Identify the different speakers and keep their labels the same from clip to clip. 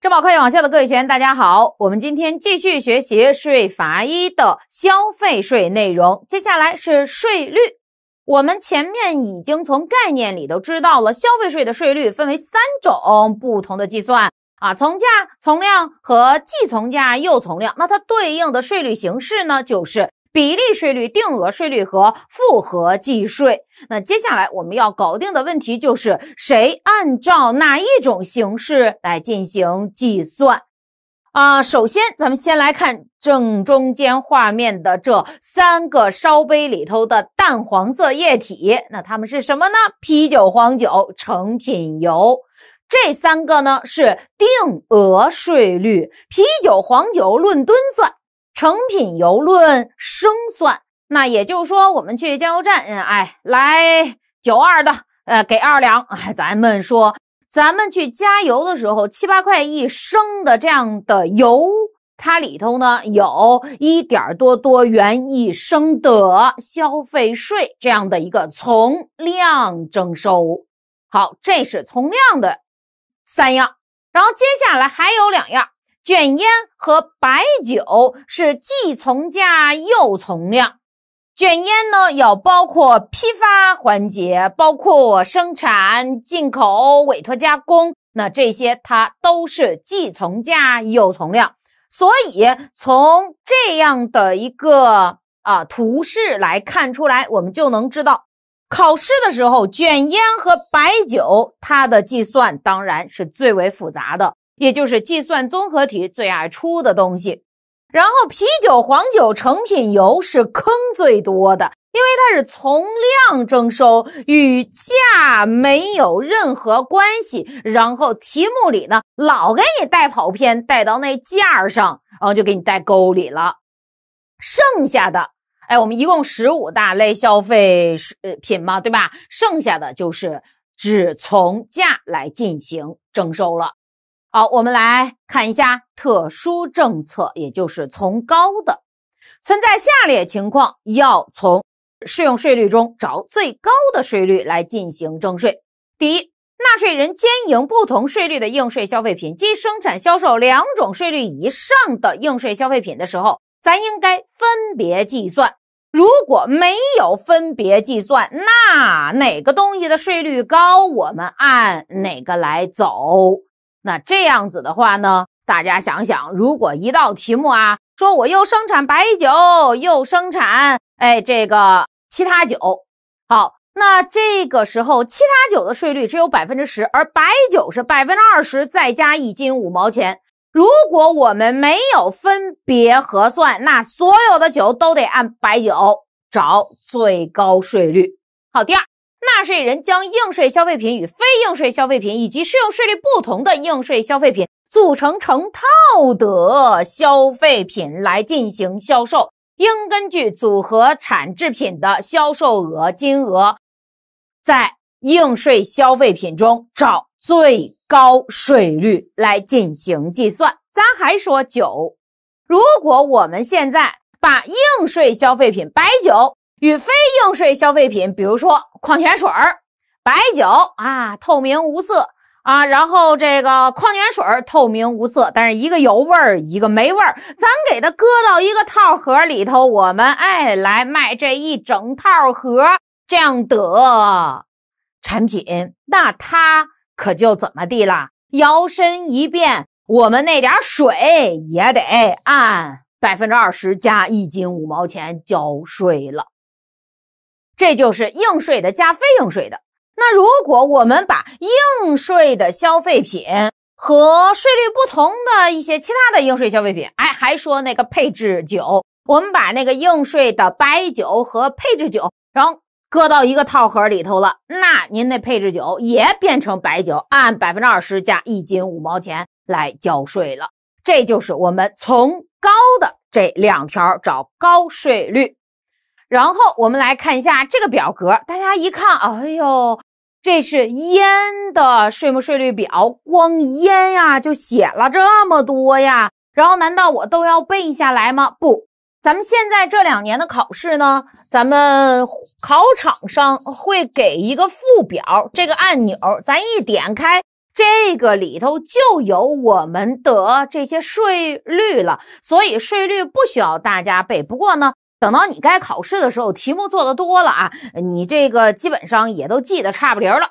Speaker 1: 这么快计网校的各位学员，大家好！我们今天继续学习税法一的消费税内容。接下来是税率。我们前面已经从概念里头知道了，消费税的税率分为三种不同的计算啊，从价、从量和既从价又从量。那它对应的税率形式呢，就是。比例税率、定额税率和复合计税。那接下来我们要搞定的问题就是谁按照哪一种形式来进行计算啊？首先，咱们先来看正中间画面的这三个烧杯里头的淡黄色液体，那它们是什么呢？啤酒、黄酒、成品油，这三个呢是定额税率，啤酒、黄酒论吨算。成品油论升算，那也就是说，我们去加油站，嗯，哎，来九二的，呃，给二两。哎，咱们说，咱们去加油的时候，七八块一升的这样的油，它里头呢，有一点多多元一升的消费税，这样的一个从量征收。好，这是从量的三样，然后接下来还有两样。卷烟和白酒是既从价又从量。卷烟呢，要包括批发环节，包括生产、进口、委托加工，那这些它都是既从价又从量。所以从这样的一个啊图示来看出来，我们就能知道，考试的时候卷烟和白酒它的计算当然是最为复杂的。也就是计算综合体最爱出的东西，然后啤酒、黄酒、成品油是坑最多的，因为它是从量征收，与价没有任何关系。然后题目里呢老给你带跑偏，带到那价上，然后就给你带沟里了。剩下的，哎，我们一共十五大类消费品嘛，对吧？剩下的就是只从价来进行征收了。好，我们来看一下特殊政策，也就是从高的存在下列情况，要从适用税率中找最高的税率来进行征税。第一，纳税人兼营不同税率的应税消费品，即生产销售两种税率以上的应税消费品的时候，咱应该分别计算。如果没有分别计算，那哪个东西的税率高，我们按哪个来走。那这样子的话呢，大家想想，如果一道题目啊，说我又生产白酒，又生产，哎，这个其他酒，好，那这个时候其他酒的税率只有百分之十，而白酒是百分之二十，再加一斤五毛钱。如果我们没有分别核算，那所有的酒都得按白酒找最高税率。好，第二。纳税人将应税消费品与非应税消费品以及适用税率不同的应税消费品组成成套的消费品来进行销售，应根据组合产制品的销售额金额，在应税消费品中找最高税率来进行计算。咱还说酒，如果我们现在把应税消费品白酒。与非应税消费品，比如说矿泉水儿、白酒啊，透明无色啊，然后这个矿泉水儿透明无色，但是一个有味儿，一个没味儿。咱给它搁到一个套盒里头，我们哎来卖这一整套盒这样的产品，那它可就怎么地了？摇身一变，我们那点儿水也得按百分之二十加一斤五毛钱交税了。这就是应税的加非应税的。那如果我们把应税的消费品和税率不同的、一些其他的应税消费品，哎，还说那个配置酒，我们把那个应税的白酒和配置酒，然后搁到一个套盒里头了，那您那配置酒也变成白酒，按百分之二十加一斤五毛钱来交税了。这就是我们从高的这两条找高税率。然后我们来看一下这个表格，大家一看，哎呦，这是烟的税目税率表，光烟呀就写了这么多呀。然后难道我都要背下来吗？不，咱们现在这两年的考试呢，咱们考场上会给一个附表，这个按钮咱一点开，这个里头就有我们的这些税率了。所以税率不需要大家背，不过呢。等到你该考试的时候，题目做的多了啊，你这个基本上也都记得差不离儿了。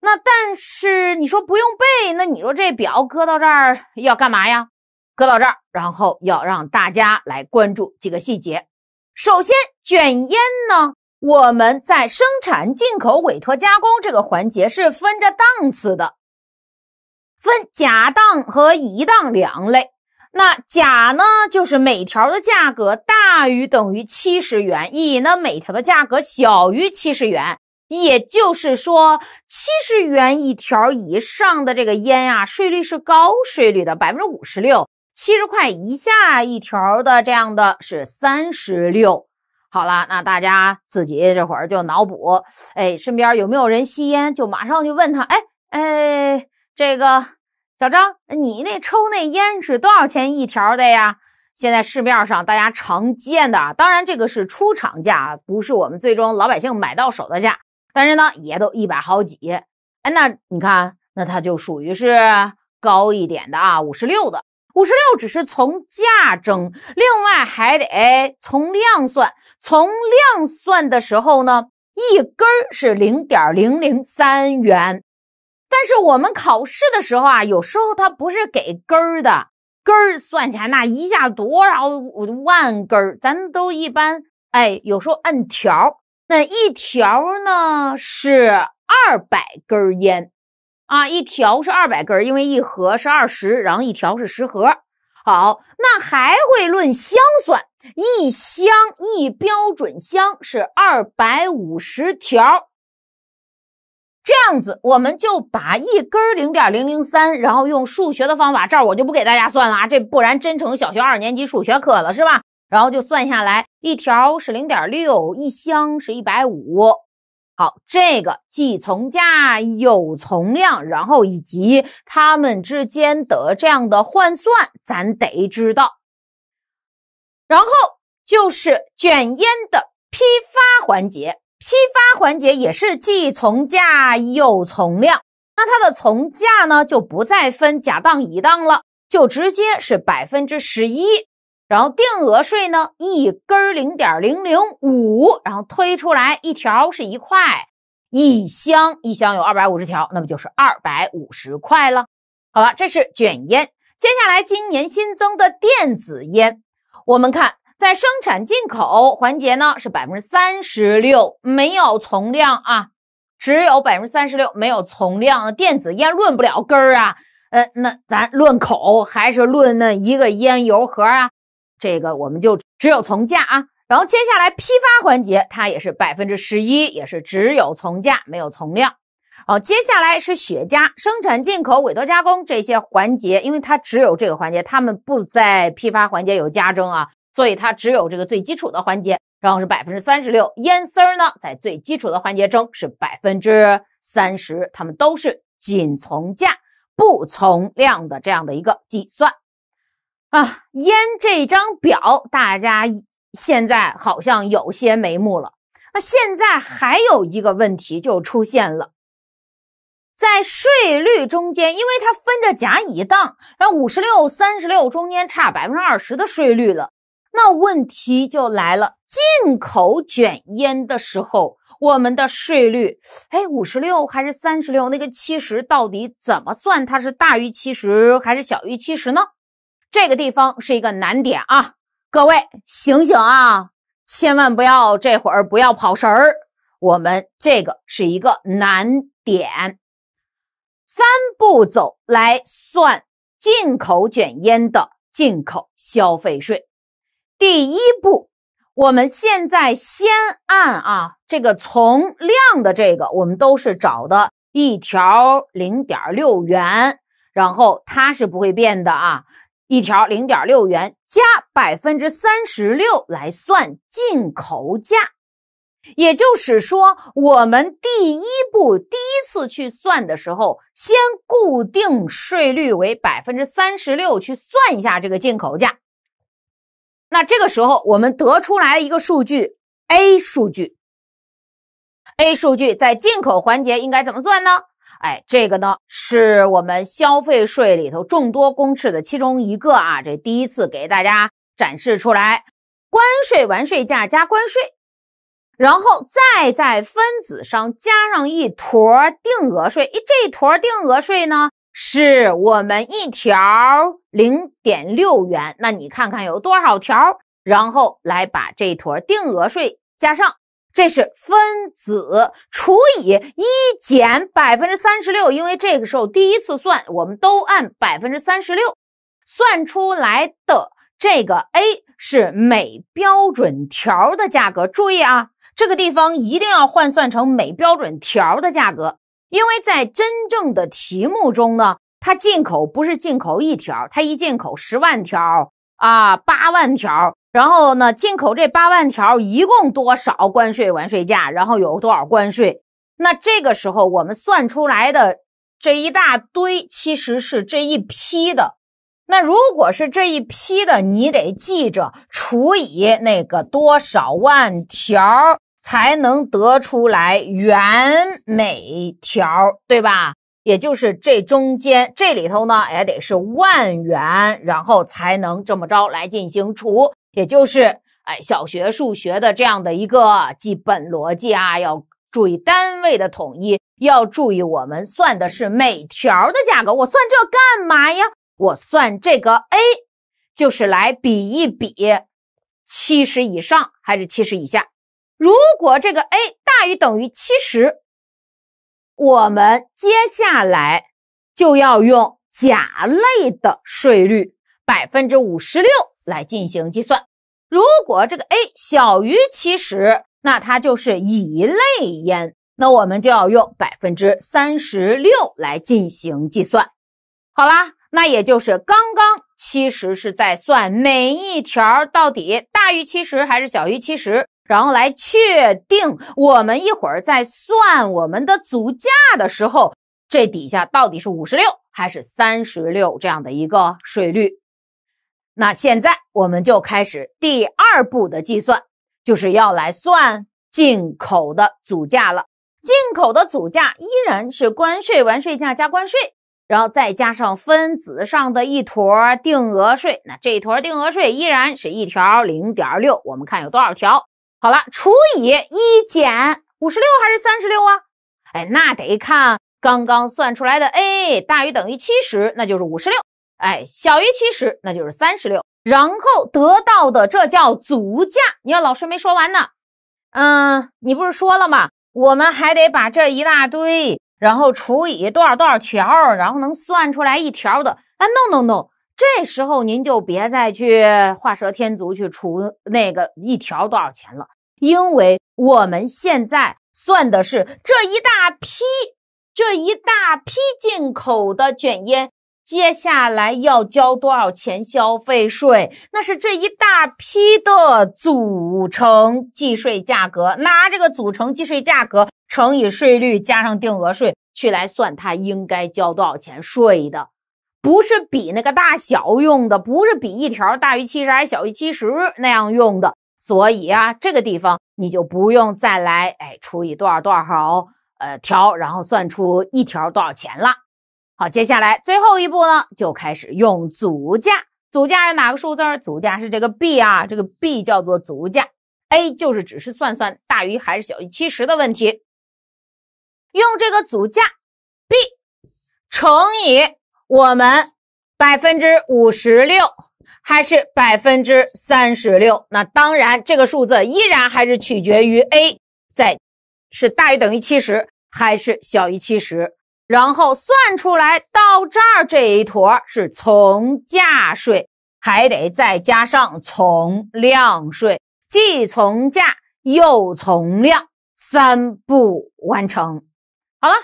Speaker 1: 那但是你说不用背，那你说这表搁到这儿要干嘛呀？搁到这儿，然后要让大家来关注几个细节。首先，卷烟呢，我们在生产、进口、委托加工这个环节是分着档次的，分甲档和乙档两类。那甲呢，就是每条的价格大于等于七十元；乙呢，每条的价格小于七十元。也就是说，七十元一条以上的这个烟啊，税率是高税率的百分之五十六；七十块以下一条的这样的是三十六。好了，那大家自己这会儿就脑补，哎，身边有没有人吸烟，就马上就问他，哎哎，这个。小张，你那抽那烟是多少钱一条的呀？现在市面上大家常见的，当然这个是出厂价，不是我们最终老百姓买到手的价。但是呢，也都一百好几。哎，那你看，那它就属于是高一点的啊，五十六的。五十六只是从价征，另外还得从量算。从量算的时候呢，一根是零点零零三元。但是我们考试的时候啊，有时候它不是给根儿的根儿算起来那一下多少万根儿，咱都一般哎。有时候按条，那一条呢是二百根烟，啊，一条是二百根，因为一盒是二十，然后一条是十盒。好，那还会论箱算，一箱一标准箱是二百五十条。这样子，我们就把一根零点零零三，然后用数学的方法，这儿我就不给大家算了啊，这不然真成小学二年级数学课了，是吧？然后就算下来，一条是零点六，一箱是一百五。好，这个既从价又从量，然后以及它们之间的这样的换算，咱得知道。然后就是卷烟的批发环节。批发环节也是既从价又从量，那它的从价呢就不再分甲档乙档了，就直接是百分之十一，然后定额税呢一根零点零零五，然后推出来一条是一块，一箱一箱有二百五十条，那么就是二百五十块了。好了，这是卷烟，接下来今年新增的电子烟，我们看。在生产进口环节呢，是百分之三十六，没有从量啊，只有百分之三十六没有从量。电子烟论不了根儿啊，呃，那咱论口还是论那一个烟油盒啊？这个我们就只有从价啊。然后接下来批发环节，它也是百分之十一，也是只有从价没有从量。哦，接下来是雪茄生产、进口、委托加工这些环节，因为它只有这个环节，他们不在批发环节有加征啊。所以它只有这个最基础的环节，然后是百分之三十六。烟丝呢，在最基础的环节中是百分之三十。它们都是仅从价不从量的这样的一个计算啊。烟这张表大家现在好像有些眉目了。那现在还有一个问题就出现了，在税率中间，因为它分着甲乙档，那五十六、三十六中间差百分之二十的税率了。那问题就来了，进口卷烟的时候，我们的税率，哎，五十六还是三十六？那个七十到底怎么算？它是大于七十还是小于七十呢？这个地方是一个难点啊！各位醒醒啊，千万不要这会儿不要跑神儿，我们这个是一个难点。三步走来算进口卷烟的进口消费税。第一步，我们现在先按啊，这个从量的这个，我们都是找的一条零点六元，然后它是不会变的啊，一条零点六元加百分之三十六来算进口价，也就是说，我们第一步第一次去算的时候，先固定税率为百分之三十六去算一下这个进口价。那这个时候，我们得出来一个数据，A 数据。A 数据在进口环节应该怎么算呢？哎，这个呢，是我们消费税里头众多公式的其中一个啊，这第一次给大家展示出来，关税完税价加关税，然后再在分子上加上一坨定额税。哎，这一坨定额税呢？是我们一条零点六元，那你看看有多少条，然后来把这一坨定额税加上，这是分子除以一减百分之三十六，因为这个时候第一次算，我们都按百分之三十六算出来的这个 a 是每标准条的价格。注意啊，这个地方一定要换算成每标准条的价格。因为在真正的题目中呢，它进口不是进口一条，它一进口十万条啊，八万条。然后呢，进口这八万条一共多少关税完税价？然后有多少关税？那这个时候我们算出来的这一大堆其实是这一批的。那如果是这一批的，你得记着除以那个多少万条。才能得出来元每条，对吧？也就是这中间这里头呢，也得是万元，然后才能这么着来进行除，也就是哎，小学数学的这样的一个基本逻辑啊，要注意单位的统一，要注意我们算的是每条的价格，我算这干嘛呀？我算这个 a，就是来比一比，七十以上还是七十以下。如果这个 a 大于等于七十，我们接下来就要用甲类的税率百分之五十六来进行计算。如果这个 a 小于七十，那它就是乙类烟，那我们就要用百分之三十六来进行计算。好啦，那也就是刚刚其实是在算每一条到底大于七十还是小于七十。然后来确定我们一会儿在算我们的组价的时候，这底下到底是五十六还是三十六这样的一个税率。那现在我们就开始第二步的计算，就是要来算进口的组价了。进口的组价依然是关税完税价加关税，然后再加上分子上的一坨定额税。那这一坨定额税依然是一条零点六，我们看有多少条。好了，除以一减五十六还是三十六啊？哎，那得看刚刚算出来的 a 大于等于七十，那就是五十六；哎，小于七十，那就是三十六。然后得到的这叫足价。你看老师没说完呢，嗯，你不是说了吗？我们还得把这一大堆，然后除以多少多少条，然后能算出来一条的，哎，o no，这时候您就别再去画蛇添足去除那个一条多少钱了，因为我们现在算的是这一大批，这一大批进口的卷烟，接下来要交多少钱消费税？那是这一大批的组成计税价格，拿这个组成计税价格乘以税率，加上定额税，去来算它应该交多少钱税的。不是比那个大小用的，不是比一条大于七十还是小于七十那样用的，所以啊，这个地方你就不用再来哎除以多少多少号呃条，然后算出一条多少钱了。好，接下来最后一步呢，就开始用组价，组价是哪个数字？组价是这个 b 啊，这个 b 叫做组价，a 就是只是算算大于还是小于七十的问题。用这个组价 b 乘以。我们百分之五十六还是百分之三十六？那当然，这个数字依然还是取决于 a 在是大于等于七十还是小于七十，然后算出来到这儿这一坨是从价税，还得再加上从量税，既从价又从量，三步完成好了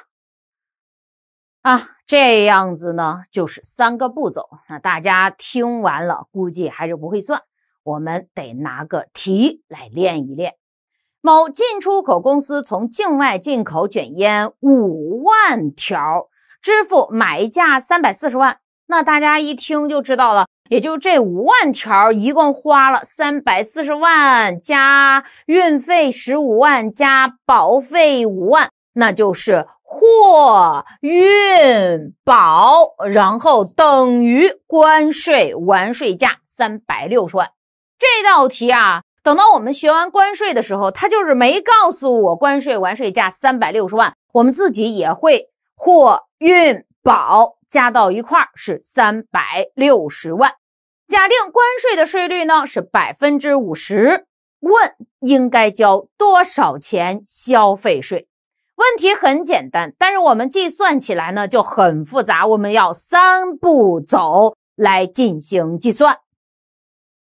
Speaker 1: 啊。这样子呢，就是三个步骤。那大家听完了，估计还是不会算。我们得拿个题来练一练。某进出口公司从境外进口卷烟五万条，支付买价三百四十万。那大家一听就知道了，也就这五万条，一共花了三百四十万加运费十五万加保费五万。那就是货运保，然后等于关税完税价三百六十万。这道题啊，等到我们学完关税的时候，他就是没告诉我关税完税价三百六十万，我们自己也会货运保加到一块儿是三百六十万。假定关税的税率呢是百分之五十，问应该交多少钱消费税？问题很简单，但是我们计算起来呢就很复杂。我们要三步走来进行计算。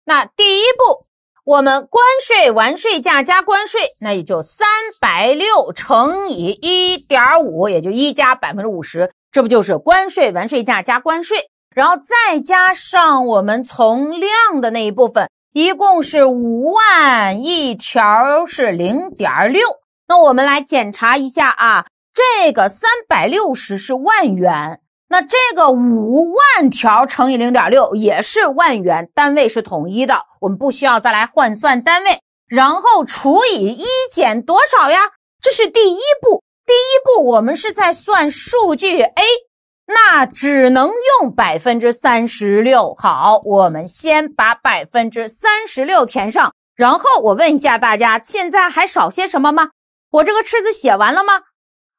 Speaker 1: 那第一步，我们关税完税价加关税，那也就三百六乘以一点五，也就一加百分之五十，这不就是关税完税价加关税？然后再加上我们从量的那一部分，一共是五万一条是零点六。那我们来检查一下啊，这个三百六十是万元，那这个五万条乘以零点六也是万元，单位是统一的，我们不需要再来换算单位，然后除以一减多少呀？这是第一步，第一步我们是在算数据 A，那只能用百分之三十六。好，我们先把百分之三十六填上，然后我问一下大家，现在还少些什么吗？我这个赤字写完了吗？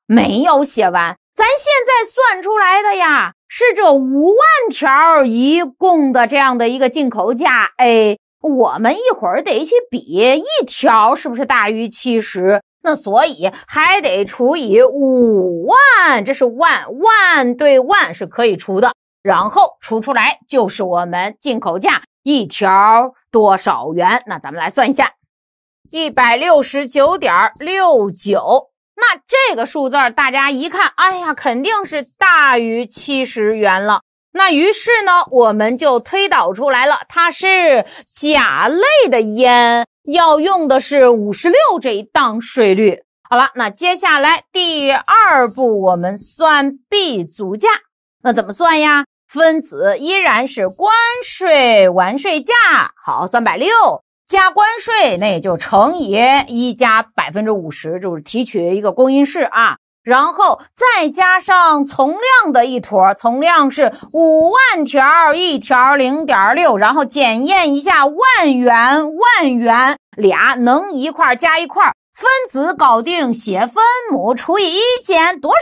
Speaker 1: 没有写完。咱现在算出来的呀，是这五万条一共的这样的一个进口价。哎，我们一会儿得去比一条是不是大于七十？那所以还得除以五万，这是万万对万是可以除的。然后除出来就是我们进口价一条多少元？那咱们来算一下。一百六十九点六九，那这个数字大家一看，哎呀，肯定是大于七十元了。那于是呢，我们就推导出来了，它是甲类的烟，要用的是五十六这一档税率。好了，那接下来第二步，我们算 B 组价，那怎么算呀？分子依然是关税完税价，好，三百六。加关税，那也就乘以一加百分之五十，就是提取一个公因式啊，然后再加上从量的一坨，从量是五万条，一条零点六，然后检验一下万元万元俩能一块加一块分子搞定，写分母除以一减多少，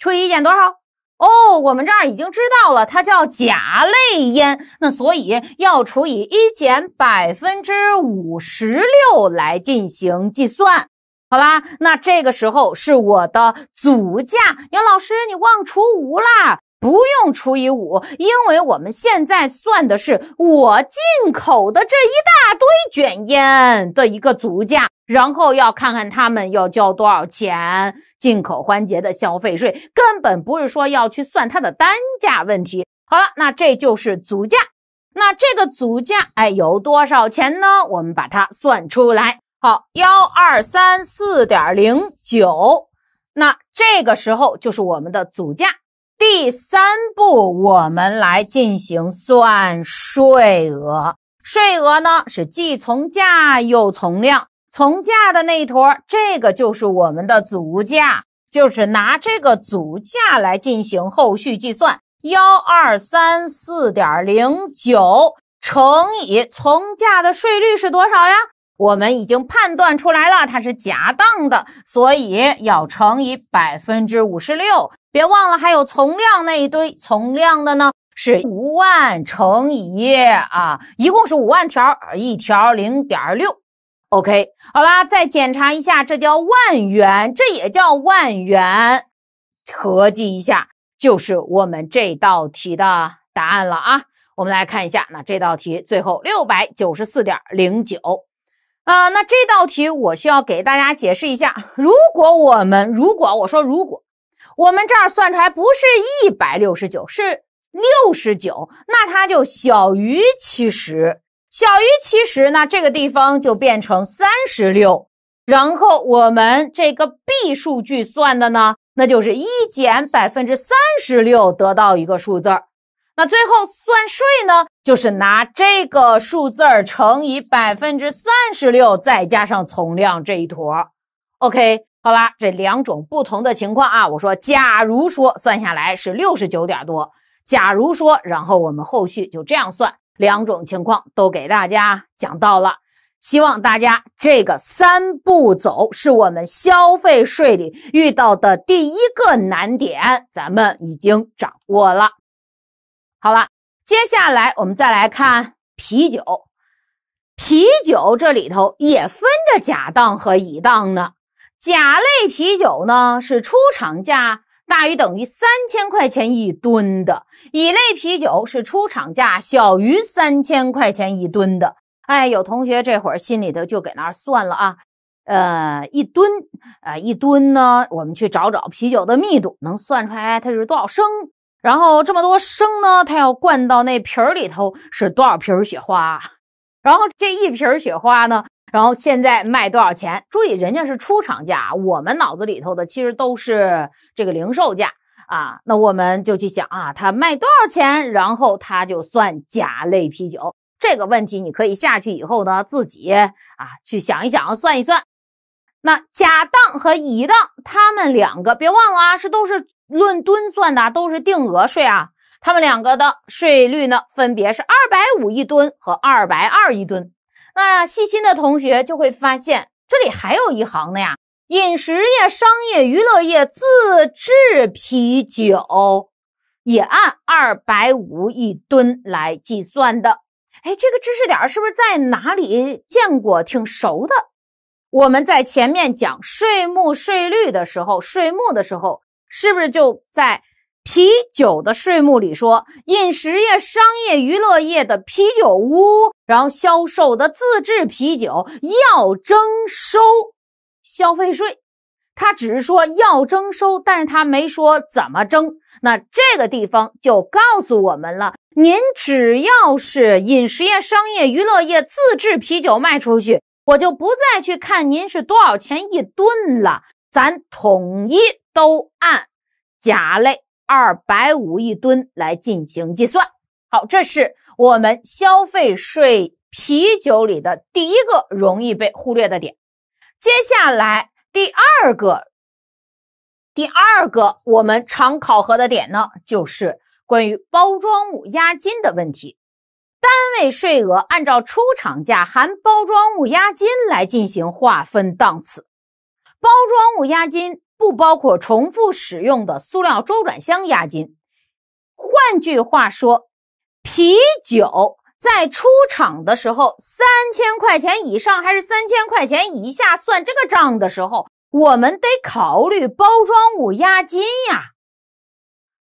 Speaker 1: 除以一减多少。哦，我们这儿已经知道了，它叫甲类烟，那所以要除以一减百分之五十六来进行计算，好啦，那这个时候是我的组价。杨老师，你忘除五啦。不用除以五，因为我们现在算的是我进口的这一大堆卷烟的一个组价，然后要看看他们要交多少钱。进口环节的消费税根本不是说要去算它的单价问题。好了，那这就是组价，那这个组价，哎，有多少钱呢？我们把它算出来。好，幺二三四点零九，那这个时候就是我们的组价。第三步，我们来进行算税额。税额呢是既从价又从量，从价的那一坨，这个就是我们的组价，就是拿这个组价来进行后续计算。幺二三四点零九乘以从价的税率是多少呀？我们已经判断出来了，它是假档的，所以要乘以百分之五十六。别忘了还有从量那一堆，从量的呢是五万乘以啊，一共是五万条，一条零点六，OK，好啦，再检查一下，这叫万元，这也叫万元，合计一下就是我们这道题的答案了啊。我们来看一下，那这道题最后六百九十四点零九。啊，那这道题我需要给大家解释一下。如果我们如果我说如果我们这儿算出来不是一百六十九，是六十九，那它就小于七十，小于七十呢，这个地方就变成三十六。然后我们这个 B 数据算的呢，那就是一减百分之三十六得到一个数字。那最后算税呢，就是拿这个数字儿乘以百分之三十六，再加上从量这一坨。OK，好啦，这两种不同的情况啊，我说，假如说算下来是六十九点多，假如说，然后我们后续就这样算，两种情况都给大家讲到了。希望大家这个三步走是我们消费税里遇到的第一个难点，咱们已经掌握了。好了，接下来我们再来看啤酒。啤酒这里头也分着甲档和乙档呢。甲类啤酒呢是出厂价大于等于三千块钱一吨的，乙类啤酒是出厂价小于三千块钱一吨的。哎，有同学这会儿心里头就给那算了啊，呃，一吨啊，一吨呢，我们去找找啤酒的密度，能算出来它是多少升。然后这么多升呢，它要灌到那瓶儿里头是多少瓶儿雪花？然后这一瓶雪花呢，然后现在卖多少钱？注意，人家是出厂价，我们脑子里头的其实都是这个零售价啊。那我们就去想啊，它卖多少钱？然后它就算甲类啤酒这个问题，你可以下去以后呢，自己啊去想一想，算一算。那甲档和乙档，他们两个别忘了啊，是都是。论吨算的都是定额税啊，他们两个的税率呢，分别是二百五一吨和二百二一吨。那细心的同学就会发现，这里还有一行的呀，饮食业、商业、娱乐业自制啤酒，也按二百五一吨来计算的。哎，这个知识点是不是在哪里见过？挺熟的。我们在前面讲税目税率的时候，税目的时候。是不是就在啤酒的税目里说，饮食业、商业、娱乐业的啤酒屋，然后销售的自制啤酒要征收消费税？他只是说要征收，但是他没说怎么征。那这个地方就告诉我们了：您只要是饮食业、商业、娱乐业自制啤酒卖出去，我就不再去看您是多少钱一吨了，咱统一。都按甲类二百五一吨来进行计算。好，这是我们消费税啤酒里的第一个容易被忽略的点。接下来第二个，第二个我们常考核的点呢，就是关于包装物押金的问题。单位税额按照出厂价含包装物押金来进行划分档次，包装物押金。不包括重复使用的塑料周转箱押金。换句话说，啤酒在出厂的时候，三千块钱以上还是三千块钱以下算这个账的时候，我们得考虑包装物押金呀。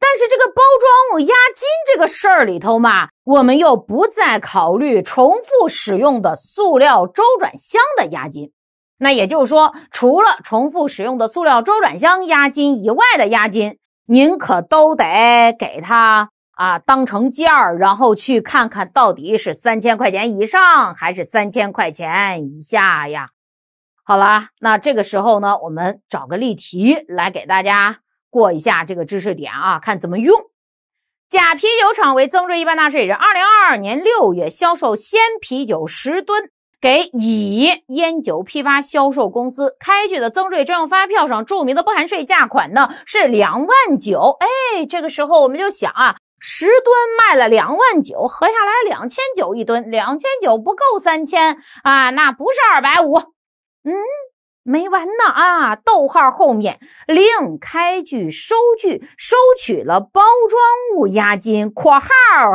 Speaker 1: 但是这个包装物押金这个事儿里头嘛，我们又不再考虑重复使用的塑料周转箱的押金。那也就是说，除了重复使用的塑料周转箱押金以外的押金，您可都得给他啊，当成件儿，然后去看看到底是三千块钱以上还是三千块钱以下呀？好了，那这个时候呢，我们找个例题来给大家过一下这个知识点啊，看怎么用。甲啤酒厂为增值税一般纳税人，二零二二年六月销售鲜啤酒十吨。给乙烟酒批发销售公司开具的增税专用发票上注明的不含税价款呢是两万九。哎，这个时候我们就想啊，十吨卖了两万九，合下来两千九一吨，两千九不够三千啊，那不是二百五？嗯，没完呢啊，逗号后面另开具收据，收取了包装物押金（括号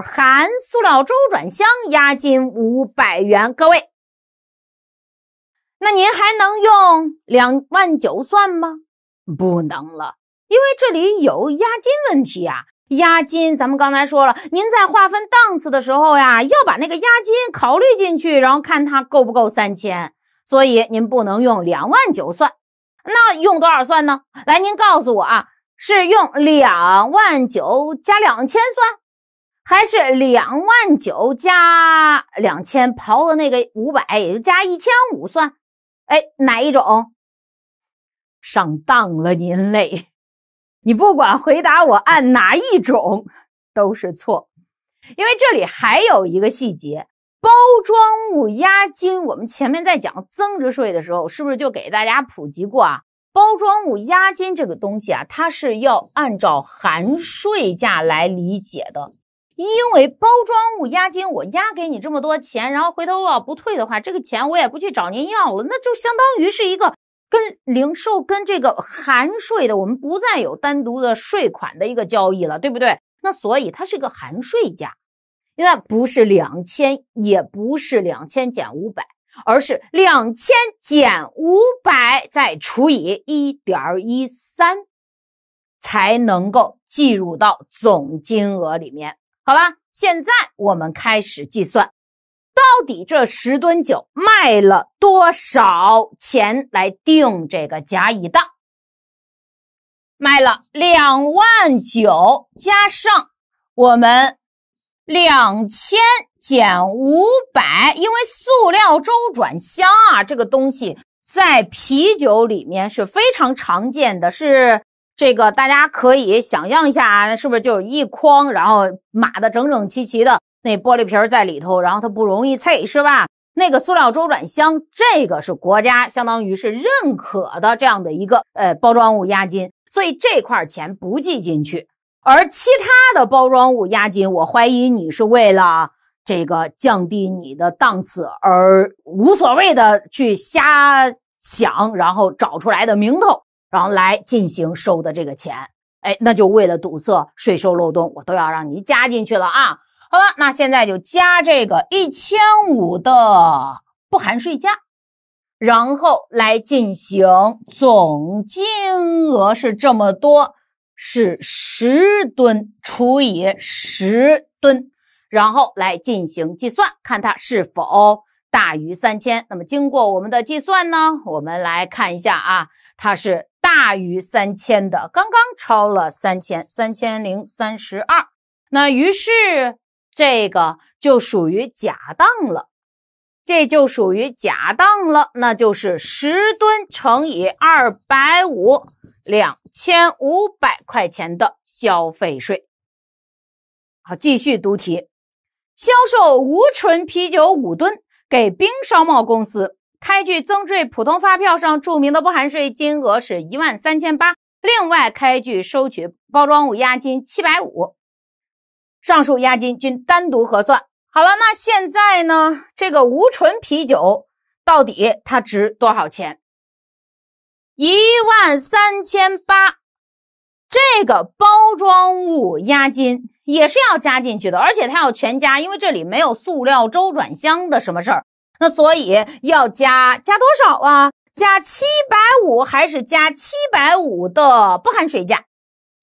Speaker 1: 含塑料周转箱押金五百元）。各位。那您还能用两万九算吗？不能了，因为这里有押金问题啊。押金咱们刚才说了，您在划分档次的时候呀，要把那个押金考虑进去，然后看它够不够三千。所以您不能用两万九算，那用多少算呢？来，您告诉我啊，是用两万九加两千算，还是两万九加两千刨了那个五百，也就加一千五算？哎，哪一种上当了您嘞？你不管回答我按哪一种都是错，因为这里还有一个细节：包装物押金。我们前面在讲增值税的时候，是不是就给大家普及过啊？包装物押金这个东西啊，它是要按照含税价来理解的。因为包装物押金，我押给你这么多钱，然后回头我要不退的话，这个钱我也不去找您要了，那就相当于是一个跟零售、跟这个含税的，我们不再有单独的税款的一个交易了，对不对？那所以它是个含税价，因为不是两千，也不是两千减五百，而是两千减五百再除以一点一三，才能够计入到总金额里面。好了，现在我们开始计算，到底这十吨酒卖了多少钱来定这个甲乙的？卖了两万九加上我们两千减五百，因为塑料周转箱啊，这个东西在啤酒里面是非常常见的，是。这个大家可以想象一下，啊，是不是就是一筐，然后码的整整齐齐的那玻璃瓶在里头，然后它不容易碎，是吧？那个塑料周转箱，这个是国家相当于是认可的这样的一个呃包装物押金，所以这块钱不计进去。而其他的包装物押金，我怀疑你是为了这个降低你的档次而无所谓的去瞎想，然后找出来的名头。然后来进行收的这个钱，哎，那就为了堵塞税收漏洞，我都要让你加进去了啊。好了，那现在就加这个一千五的不含税价，然后来进行总金额是这么多，是十吨除以十吨，然后来进行计算，看它是否大于三千。那么经过我们的计算呢，我们来看一下啊，它是。大于三千的，刚刚超了三千，三千零三十二，那于是这个就属于假当了，这就属于假当了，那就是十吨乘以二百五，两千五百块钱的消费税。好，继续读题，销售无醇啤酒五吨给冰商贸公司。开具增值税普通发票上注明的不含税金额是一万三千八，另外开具收取包装物押金七百五，上述押金均单独核算。好了，那现在呢？这个无醇啤酒到底它值多少钱？一万三千八，这个包装物押金也是要加进去的，而且它要全加，因为这里没有塑料周转箱的什么事儿。那所以要加加多少啊？加七百五还是加七百五的不含税价？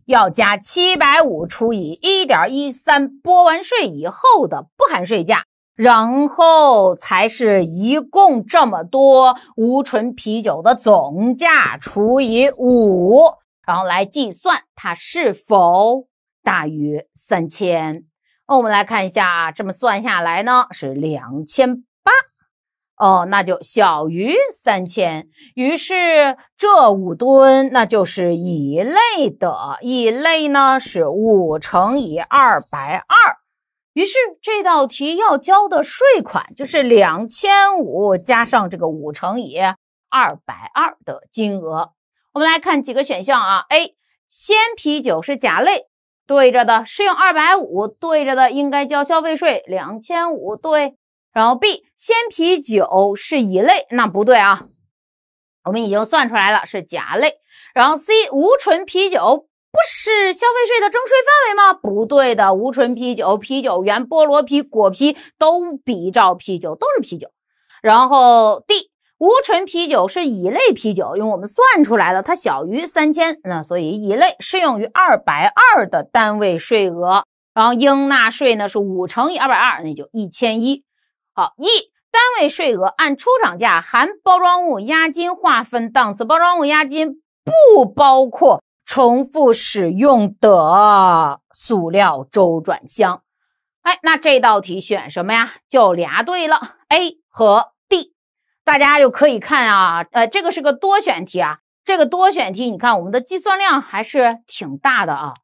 Speaker 1: 要加七百五除以一点一三，拨完税以后的不含税价，然后才是一共这么多无醇啤酒的总价除以五，然后来计算它是否大于三千。那我们来看一下，这么算下来呢是两千。哦，那就小于三千，于是这五吨那就是乙类的，乙类呢是五乘以二百二，于是这道题要交的税款就是两千五加上这个五乘以二百二的金额。我们来看几个选项啊，A 鲜啤酒是甲类，对着的是用二百五，对着的应该交消费税两千五，对。然后 B 鲜啤酒是乙类，那不对啊，我们已经算出来了是甲类。然后 C 无醇啤酒不是消费税的征税范围吗？不对的，无醇啤酒、啤酒原菠萝啤、果啤都比照啤酒，都是啤酒。然后 D 无醇啤酒是乙类啤酒，因为我们算出来了它小于三千，那所以乙类适用于二百二的单位税额，然后应纳税呢是五乘以二百二，那就一千一。好，一单位税额按出厂价含包装物押金划分档次，包装物押金不包括重复使用的塑料周转箱。哎，那这道题选什么呀？就俩对了，A 和 D。大家就可以看啊，呃，这个是个多选题啊，这个多选题你看我们的计算量还是挺大的啊。